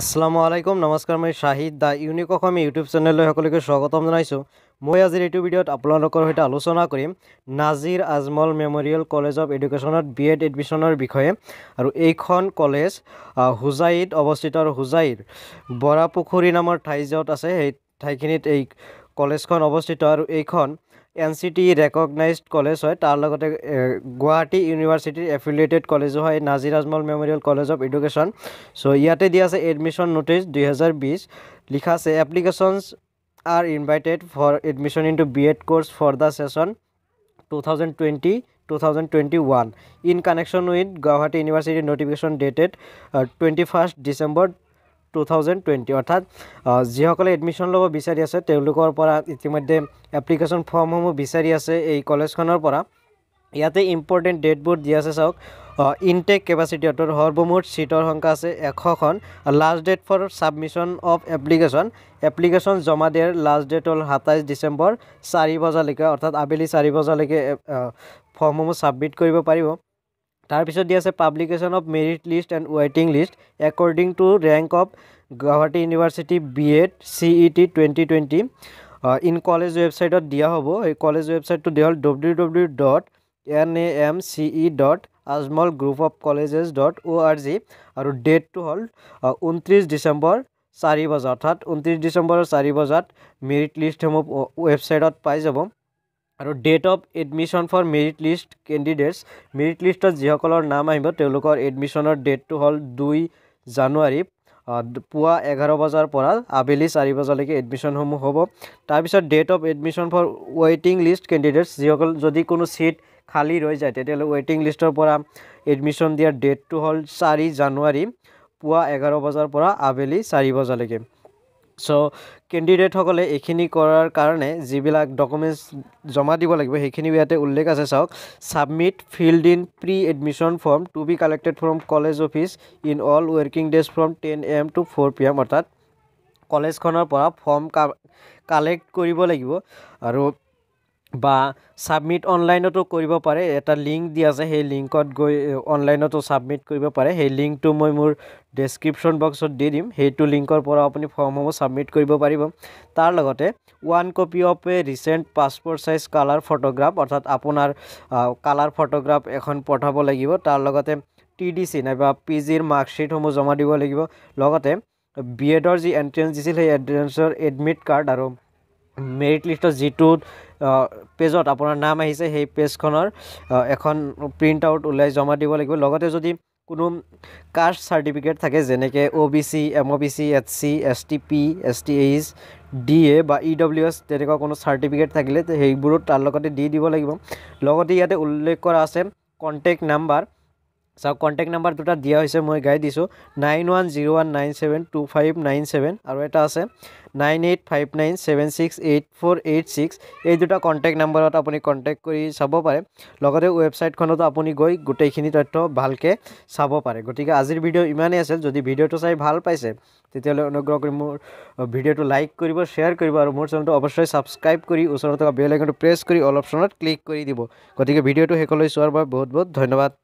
আসসালামু আলাইকুম নমস্কার মই Shahid the unique Assam YouTube চেনেললৈ সকলোকে স্বাগতম জানাইছোঁ মই আজিৰ এইটো ভিডিঅ'ত আপোনালোকৰ সৈতে আলোচনা কৰিম Nazir Ajmal memorial college of এডুকেশ্যনত বি এড এডমিশ্যনৰ বিষয়ে আৰু এইখন কলেজ হোজাইত অৱস্থিত আৰু হোজাইৰ বৰাপুখুৰী নামৰ ঠাই য'ত আছে সেই ঠাইখিনিত এই কলেজখন অৱস্থিত আৰু এইখন N C T recognised college হয় তাৰ লগতে গুৱাহাটী ইউনিভাৰ্চিটিৰ এফিলিয়েটেড কলেজো হয় Nazir Ajmal memorial college of education চ' ইয়াতে দিয়া আছে এডমিশ্যন নটিচ দুহেজাৰ বিছ লিখা আছে applications are invited for admission into B Ed course for the session two thousand twenty 2021 in connection with Guwahati University notification dated uh, 21st December to অৰ্থাৎ যিসকলে এডমিশ্যন ল'ব বিচাৰি আছে তেওঁলোকৰ পৰা ইতিমধ্যে এপ্লিকেশ্যন ফৰ্মসমূহ বিচাৰি আছে এই কলেজখনৰ পৰা ইয়াতে ইম্পৰ্টেণ্ট ডেটবোৰ দি আছে চাওক ইনটেক কেপাচিটি অৰ্থাৎ সৰ্বমুঠ ছিটৰ সংখ্যা আছে এশখন last date for submission of application application জমা দিয়াৰ লাষ্ট ডেট হ'ল সাতাইছ ডিচেম্বৰ চাৰি বজালৈকে অৰ্থাৎ আবেলি চাৰি বজালৈকে ফৰ্মসমূহ ছাবমিট কৰিব পাৰিব তাৰপিছত দিয়া আছে publication of merit list and ৱেইটিং list according to rank of Guwahati university B Ed C E T twenty twenty in college ৱেবছাইটত দিয়া হ'ব সেই কলেজ ৱেবছাইটটো দিয়া হ'ল W W dot N A M C E dot Ajmal group of colleges dot O' R G আৰু ডেটটো হ'ল uh, ঊনত্ৰিছ ডিচেম্বৰ চাৰি বজাত অৰ্থাৎ ঊনত্ৰিছ ডিচেম্বৰৰ চাৰি বজাত মেৰিট লিষ্টসমূহ ৱেবছাইটত পাই যাব আৰু date of admission for merit list candidates merit লিষ্টত যিসকলৰ নাম আহিব তেওঁলোকৰ এডমিশ্যনৰ ডেটটো হ'ল দুই জানুৱাৰী পুৱা এঘাৰ বজাৰ পৰা আবেলি চাৰি বজালৈকে এডমিশ্যনসমূহ হ'ব তাৰপিছত ডেট অফ এডমিশ্যন ফৰ ৱেইটিং লিষ্ট কেণ্ডিডেটছ যিসকল যদি কোনো চিট খালী ৰৈ যায় তেতিয়াহ'লে ৱেইটিং লিষ্টৰ পৰা এডমিশ্যন দিয়াৰ ডেটটো হ'ল চাৰি জানুৱাৰী পুৱা এঘাৰ বজাৰ পৰা আবেলি চাৰি বজালৈকে চ' কেণ্ডিডেটসকলে এইখিনি কৰাৰ কাৰণে যিবিলাক ডকুমেণ্টছ জমা দিব লাগিব সেইখিনি ইয়াতে উল্লেখ আছে চাওক submit filled in pre admission form to be collected from college office in all working days from ten A M to four P M অৰ্থাৎ কলেজখনৰ পৰা ফৰ্ম কালেক্ট কৰিব লাগিব আৰু বা ছাবমিট অনলাইনতো কৰিব পাৰে এটা লিংক দিয়া যায় সেই লিংকত গৈ অনলাইনতো ছাবমিট কৰিব পাৰে সেই লিংকটো মই মোৰ ডেছক্ৰিপশ্যন বক্সত দি দিম সেইটো লিংকৰ পৰা আপুনি ফৰ্মসমূহ ছাবমিট কৰিব পাৰিব তাৰ লগতে one copy of a recent passport size colour photograph অৰ্থাৎ আপোনাৰ কালাৰ ফটোগ্ৰাফ এখন পঠাব লাগিব তাৰ লগতে টি ডি চি নাইবা পি জিৰ মাৰ্কশ্বিটসমূহ জমা দিব লাগিব লগতে বি এডৰ যি এণ্ট্ৰেঞ্চ দিছিল সেই এণ্ট্ৰেঞ্চৰ এডমিট কাৰ্ড আৰু মেৰিট লিষ্টৰ যিটো পেজত আপোনাৰ নাম আহিছে সেই পেজখনৰ এখন প্ৰিণ্ট আউট ওলাই জমা দিব লাগিব লগতে যদি কোনো কাষ্ট চাৰ্টিফিকেট থাকে যেনেকৈ O' B C M O' B C S C S T P S T H D A বা ই ডব্লিউ এছ তেনেকুৱা কোনো চাৰ্টিফিকেট থাকিলে সেইবোৰো তাৰ লগতে দি দিব লাগিব লগতে ইয়াতে উল্লেখ কৰা আছে কণ্টেক্ট নাম্বাৰ চাওক কণ্টেক্ট নাম্বাৰ দুটা দিয়া হৈছে মই গাই দিছোঁ nine one zero' one nine seven two five nine seven আৰু এটা আছে nine eight five nine seven six eight four eight six এই দুটা কণ্টেক্ট নাম্বাৰত আপুনি কণ্টেক্ট কৰি চাব পাৰে লগতে ৱেবছাইটখনতো আপুনি গৈ গোটেইখিনি তথ্য ভালকৈ চাব পাৰে গতিকে আজিৰ ভিডিঅ' ইমানেই আছিল যদি ভিডিঅ'টো চাই ভাল পাইছে তেতিয়াহ'লে অনুগ্ৰহ কৰি মোৰ ভিডিঅ'টো লাইক কৰিব শ্বেয়াৰ কৰিব আৰু মোৰ চেনেলটো অৱশ্যে ছাবস্ক্ৰাইব কৰি ওচৰত থকা বেল আইকনটো প্ৰেছ কৰি অল অপশ্যনত ক্লিক কৰি দিব গতিকে ভিডিঅ'টো শেষলৈ চোৱাৰ বাবে বহুত বহুত ধন্যবাদ